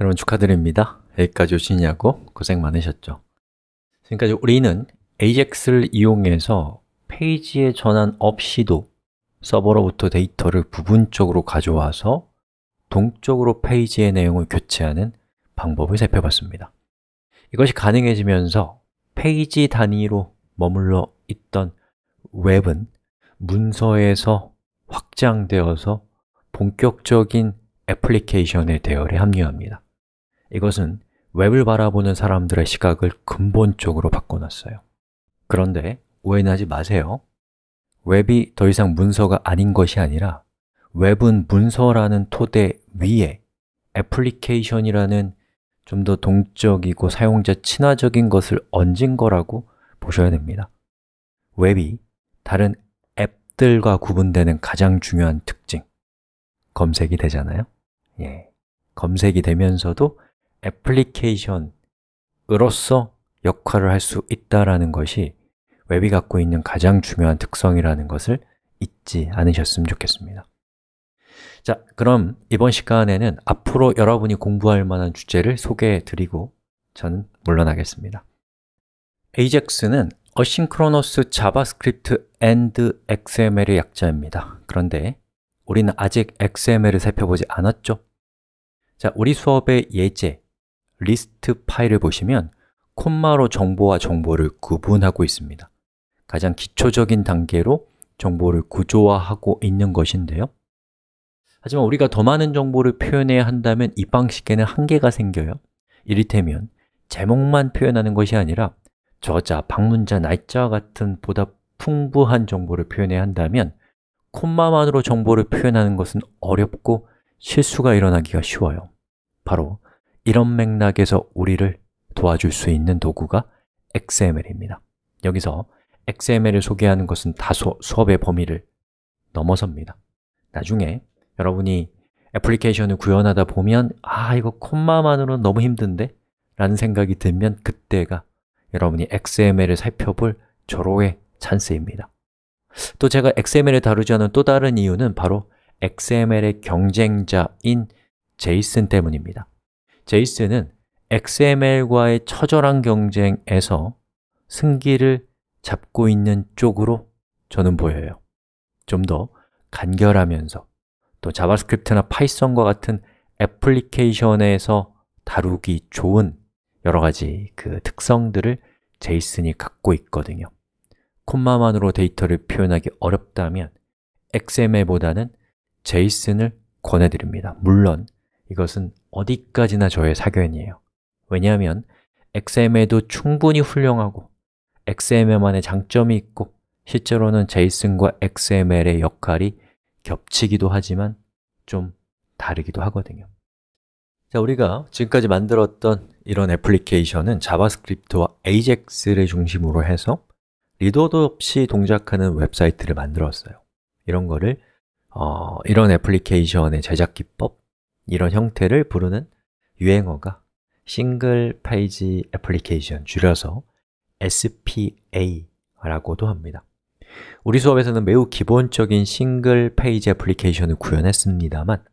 여러분 축하드립니다. 여기까지 오시냐고 고생 많으셨죠? 지금까지 우리는 AJAX를 이용해서 페이지의 전환 없이도 서버로부터 데이터를 부분적으로 가져와서 동적으로 페이지의 내용을 교체하는 방법을 살펴봤습니다. 이것이 가능해지면서 페이지 단위로 머물러 있던 웹은 문서에서 확장되어서 본격적인 애플리케이션의 대열에 합류합니다. 이것은 웹을 바라보는 사람들의 시각을 근본적으로 바꿔놨어요. 그런데 오해하지 마세요. 웹이 더 이상 문서가 아닌 것이 아니라 웹은 문서라는 토대 위에 애플리케이션이라는 좀 더 동적이고 사용자 친화적인 것을 얹은 거라고 보셔야 됩니다. 웹이 다른 앱들과 구분되는 가장 중요한 특징 검색이 되잖아요. 예. 검색이 되면서도 애플리케이션으로서 역할을 할 수 있다라는 것이 웹이 갖고 있는 가장 중요한 특성이라는 것을 잊지 않으셨으면 좋겠습니다. 자, 그럼 이번 시간에는 앞으로 여러분이 공부할 만한 주제를 소개해 드리고 저는 물러나겠습니다. AJAX는 어싱크로너스 자바스크립트 and XML의 약자입니다. 그런데 우리는 아직 XML을 살펴보지 않았죠? 자, 우리 수업의 예제, 리스트 파일을 보시면 콤마로 정보와 정보를 구분하고 있습니다 가장 기초적인 단계로 정보를 구조화하고 있는 것인데요 하지만 우리가 더 많은 정보를 표현해야 한다면 이 방식에는 한계가 생겨요 이를테면 제목만 표현하는 것이 아니라 저자, 방문자, 날짜와 같은 보다 풍부한 정보를 표현해야 한다면 콤마만으로 정보를 표현하는 것은 어렵고 실수가 일어나기가 쉬워요 바로 이런 맥락에서 우리를 도와줄 수 있는 도구가 XML입니다. 여기서 XML을 소개하는 것은 다소 수업의 범위를 넘어섭니다. 나중에 여러분이 애플리케이션을 구현하다 보면 아, 이거 콤마만으로 는 너무 힘든데? 라는 생각이 들면 그때가 여러분이 XML을 살펴볼 절호의 찬스입니다. 또 제가 XML을 다루지 않은 또 다른 이유는 바로 XML의 경쟁자인 제이슨 때문입니다. 제이슨은 XML과의 처절한 경쟁에서 승기를 잡고 있는 쪽으로 저는 보여요. 좀 더 간결하면서 또 자바스크립트나 파이썬과 같은 애플리케이션에서 다루기 좋은 여러 가지 그 특성들을 제이슨이 갖고 있거든요. 콤마만으로 데이터를 표현하기 어렵다면 XML보다는 제이슨을 권해드립니다. 물론 이것은 어디까지나 저의 사견이에요 왜냐하면 XML도 충분히 훌륭하고 XML만의 장점이 있고 실제로는 JSON과 XML의 역할이 겹치기도 하지만 좀 다르기도 하거든요 자, 우리가 지금까지 만들었던 이런 애플리케이션은 자바스크립트와 AJAX를 중심으로 해서 리더도 없이 동작하는 웹사이트를 만들었어요 이런 거를 어, 이런 애플리케이션의 제작 기법, 이런 형태를 부르는 유행어가 싱글 페이지 애플리케이션 줄여서 SPA라고도 합니다. 우리 수업에서는 매우 기본적인 싱글 페이지 애플리케이션을 구현했습니다만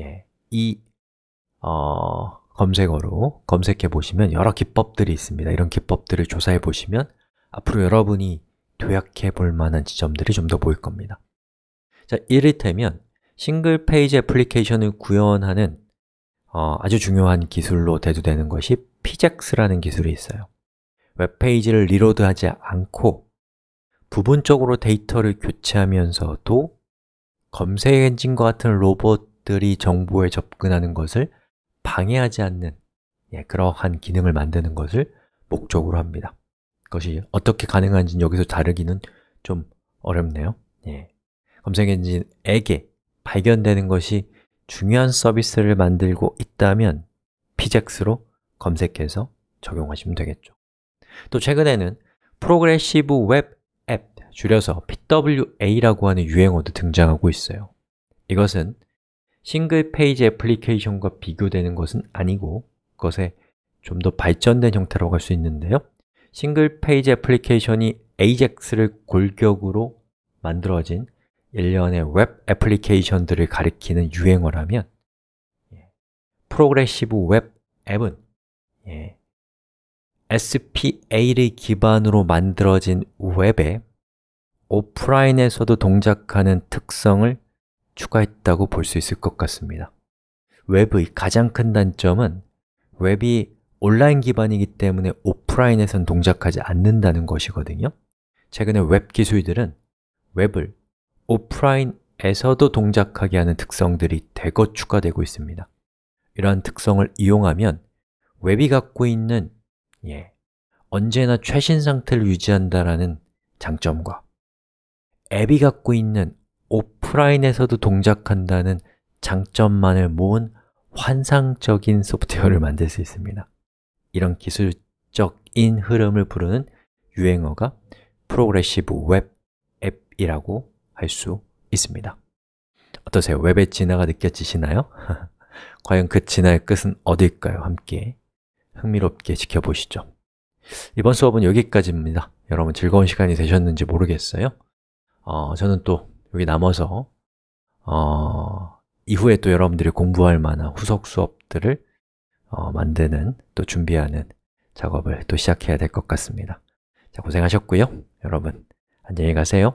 예, 이 어, 검색어로 검색해 보시면 여러 기법들이 있습니다. 이런 기법들을 조사해 보시면 앞으로 여러분이 도약해 볼 만한 지점들이 좀 더 보일 겁니다. 자, 이를테면 싱글 페이지 애플리케이션을 구현하는 어, 아주 중요한 기술로 대두되는 것이 피젝스라는 기술이 있어요. 웹페이지를 리로드하지 않고 부분적으로 데이터를 교체하면서도 검색 엔진과 같은 로봇들이 정보에 접근하는 것을 방해하지 않는 예, 그러한 기능을 만드는 것을 목적으로 합니다. 그것이 어떻게 가능한지는 여기서 다르기는 좀 어렵네요. 예. 검색 엔진에게 발견되는 것이 중요한 서비스를 만들고 있다면 피젝스로 검색해서 적용하시면 되겠죠 또 최근에는 프로그레시브 웹 앱, 줄여서 PWA라고 하는 유행어도 등장하고 있어요 이것은 싱글 페이지 애플리케이션과 비교되는 것은 아니고 그것에 좀 더 발전된 형태라고 할 수 있는데요 싱글 페이지 애플리케이션이 AJAX를 골격으로 만들어진 일련의 웹 애플리케이션들을 가리키는 유행어라면 예, 프로그레시브 웹 앱은 예, SPA를 기반으로 만들어진 웹에 오프라인에서도 동작하는 특성을 추가했다고 볼 수 있을 것 같습니다 웹의 가장 큰 단점은 웹이 온라인 기반이기 때문에 오프라인에선 동작하지 않는다는 것이거든요 최근에 웹 기술들은 웹을 오프라인에서도 동작하게 하는 특성들이 대거 추가되고 있습니다. 이러한 특성을 이용하면 웹이 갖고 있는 예, 언제나 최신 상태를 유지한다라는 장점과 앱이 갖고 있는 오프라인에서도 동작한다는 장점만을 모은 환상적인 소프트웨어를 만들 수 있습니다. 이런 기술적인 흐름을 부르는 유행어가 프로그레시브 웹 앱이라고 할수 있습니다 어떠세요? 웹의 진화가 느껴지시나요? 과연 그 진화의 끝은 어디일까요? 함께 흥미롭게 지켜보시죠 이번 수업은 여기까지입니다 여러분 즐거운 시간이 되셨는지 모르겠어요 어, 저는 또 여기 남아서 어, 이후에 또 여러분들이 공부할 만한 후속 수업들을 어, 만드는 또 준비하는 작업을 또 시작해야 될 것 같습니다 자, 고생하셨고요 여러분 안녕히 가세요